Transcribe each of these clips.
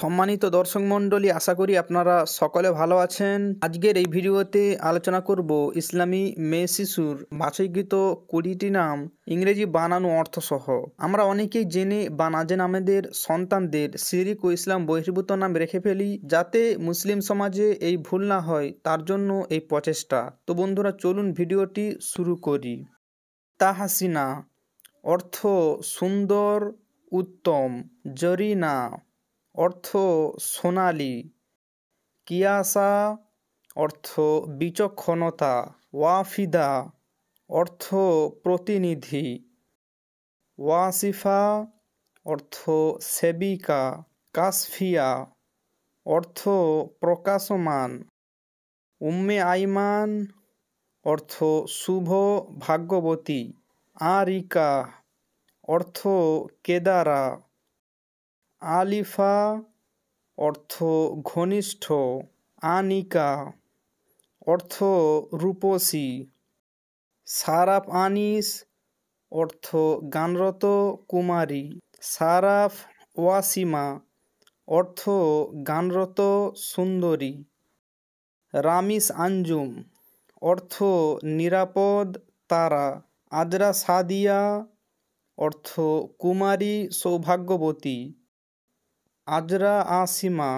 সম্মানিত দর্শক মন্ডলী আশা করি আপনারা সকলে ভালো আছেন আজকের এই ভিডিওতে আলোচনা করব ইসলামী মেয়ে শিশুর বাছাইকৃত কুড়িটি নাম ইংরেজি বানানো অর্থসহ আমরা অনেকেই জেনে বা না জেনে আমাদের সন্তানদের শিরিক ও ইসলাম বহির্ভূত নাম রেখে ফেলি যাতে মুসলিম সমাজে এই ভুল না হয় তার জন্য এই প্রচেষ্টা তো বন্ধুরা চলুন ভিডিওটি শুরু করি তাহাসিনা অর্থ সুন্দর উত্তম জরিনা অর্থ সোনালি কিয়াসা অর্থ বিচক্ষণতা ওয়াফিদা অর্থ প্রতিনিধি ওয়াসিফা অর্থ সেবিকা কাসফিয়া অর্থ প্রকাশমান উম্মে আইমান অর্থ শুভ ভাগ্যবতী আরিকা অর্থ কেদারা আলিফা অর্থ ঘনিষ্ঠ আনিকা অর্থ রূপসী সারাফ আনিস অর্থ গানরত কুমারী সারাফ ওয়াসিমা অর্থ গানরত সুন্দরী রামিস আঞ্জুম অর্থ নিরাপদ তারা আদ্রা সাদিয়া অর্থ কুমারী সৌভাগ্যবতী আজরা আসিমা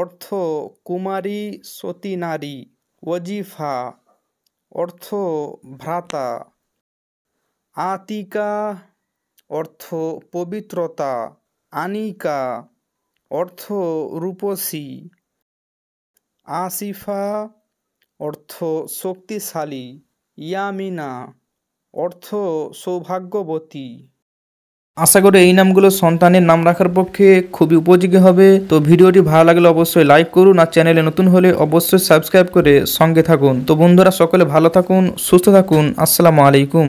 অর্থ কুমারী সতী নারী ওজিফা অর্থ ভ্রাতা আতিকা অর্থ পবিত্রতা আনিকা অর্থ রূপসী আসিফা অর্থ শক্তিশালী ইয়ামিনা অর্থ সৌভাগ্যবতী আশা করি এই নামগুলো সন্তানের নাম রাখার পক্ষে খুবই উপযোগী হবে তো ভিডিওটি ভালো লাগলে অবশ্যই লাইক করুন আর চ্যানেলে নতুন হলে অবশ্যই সাবস্ক্রাইব করে সঙ্গে থাকুন তো বন্ধুরা সকলে ভালো থাকুন সুস্থ থাকুন আসসালামু আলাইকুম